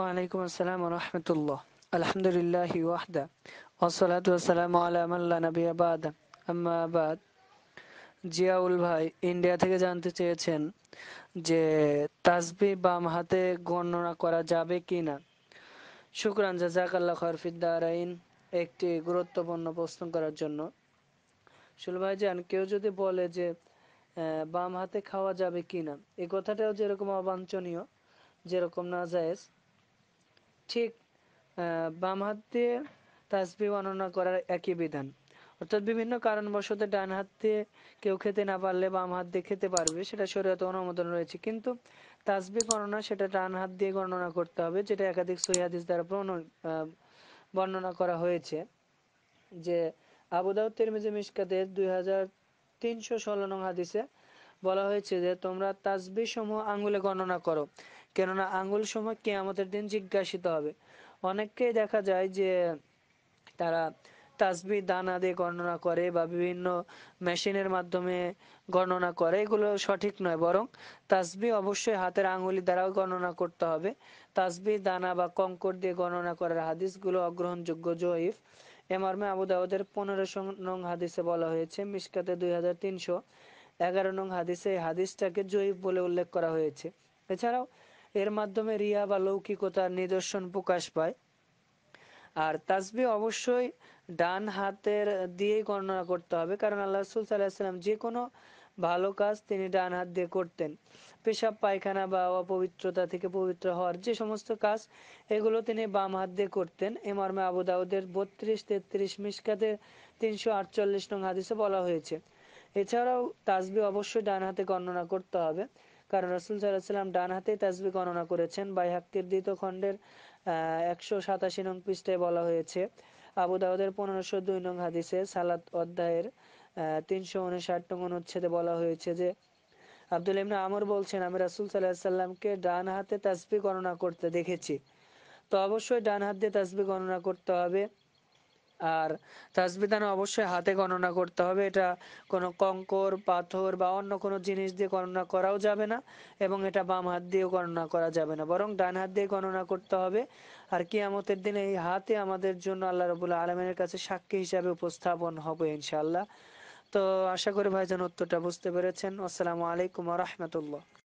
ওয়ালাইকুম আসসালাম রহমতুল্লাহ আলহামদুলিল্লাহ ওয়াহদা ওসলাত ওয়াসালাম আলামাল্লা নবী আবাদ আম্মা আবাদ জিয়াউল ভাই ইন্ডিয়া থেকে জানতে চেয়েছেন যে তাসবি বাম হাতে গণনা করা যাবে কি না শুক্রান জাজাকাল্লা খরফিদ্দারাইন একটি গুরুত্বপূর্ণ প্রশ্ন করার জন্য শুল ভাই যান কেউ যদি বলে যে বাম হাতে খাওয়া যাবে কি না এই কথাটাও যেরকম অবাঞ্ছনীয় যেরকম না জায়েজ ঠিক বাম হাত দিয়ে তাসবি বর্ণনা করার একই বিধান অর্থাৎ বিভিন্ন কারণবশত ডান হাত দিয়ে কেউ খেতে না পারলে বাম হাত দিয়ে খেতে পারবে সেটা শরীয়তে অনুমোদন রয়েছে কিন্তু তাসবি গণনা সেটা ডান হাত দিয়ে গণনা করতে হবে যেটা একাধিক সহিদিস দ্বারা বর্ণনা করা হয়েছে যে আবুদাউদ তিরমিজি মিসকাতে দুই হাজার তিনশো ষোলো নং হাদিসে বলা হয়েছে যে তোমরা তাসবি সমূহ আঙ্গুলে গণনা করো কেননা আঙ্গুল সময় কে আমাদের দিন জিজ্ঞাসিত হবে অনেককে দেখা যায় যে তারা তাসবি দান আদি গণনা করে বা বিভিন্ন মেশিনের মাধ্যমে গণনা করে এগুলো সঠিক নয় বরং তাসবি অবশ্যই হাতের আঙুলি দ্বারাও গণনা করতে হবে তাসবি দানা বা কঙ্কর দিয়ে গণনা করার হাদিসগুলো অগ্রহণযোগ্য জয়ীফ এমর্মে আবু দাউদের পনেরোশো নং হাদিসে বলা হয়েছে মিসকাতে দুই হাজার তিনশো এগারো নং হাদিসে এই হাদিসটাকে জয়ীফ বলে উল্লেখ করা হয়েছে এছাড়াও এর মাধ্যমে রিয়া বা লৌকিকতার নিদর্শন প্রকাশ পায় আর তাসবি অবশ্যই ডান হাতের দিয়ে গণনা করতে হবে কারণ আল্লাহ রসুল সাল্লাহাম যে কোনো ভালো কাজ তিনি ডান হাত দিয়ে করতেন পেশাব পায়খানা বা অপবিত্রতা থেকে পবিত্র হওয়ার যে সমস্ত কাজ এগুলো তিনি বাম হাত দিয়ে করতেন এমর্মে আবু দাউদের বত্রিশ তেত্রিশ মিসকাতে তিনশো আটচল্লিশ নং হাদিসে বলা হয়েছে এছাড়াও তাসবি অবশ্যই ডান হাতে গণনা করতে হবে কারণ রসুল সাল্লাম ডান হাতে তাজবি গণনা করেছেন বাইহাক্কির দ্বিতীয় খণ্ডের একশো সাতাশি নং পৃষ্ঠায় বলা হয়েছে আবু দাউদের পনেরোশো দুই নং হাদিসে সালাত অধ্যায়ের তিনশো উনষাট নং অনুচ্ছেদে বলা হয়েছে যে আব্দুল ইমনা আমর বলছেন আমি রাসুল সাল্লাহ সাল্লামকে ডান হাতে তাজবি গণনা করতে দেখেছি তো অবশ্যই ডান হাত দিয়ে তাজবি গণনা করতে হবে আর তাসবিদান অবশ্যই হাতে গণনা করতে হবে এটা কোনো কঙ্কর পাথর বা অন্য কোনো জিনিস দিয়ে গণনা করাও যাবে না এবং এটা বাম হাত দিয়েও গণনা করা যাবে না বরং ডান হাত দিয়ে গণনা করতে হবে আর আমাদের দিনে এই হাতে আমাদের জন্য আল্লাহ রবুল্লা আলমের কাছে সাক্ষী হিসাবে উপস্থাপন হবে ইনশাল্লাহ তো আশা করি ভাইজান উত্তরটা বুঝতে পেরেছেন আসসালামু আলাইকুম রহমতুল্লাহ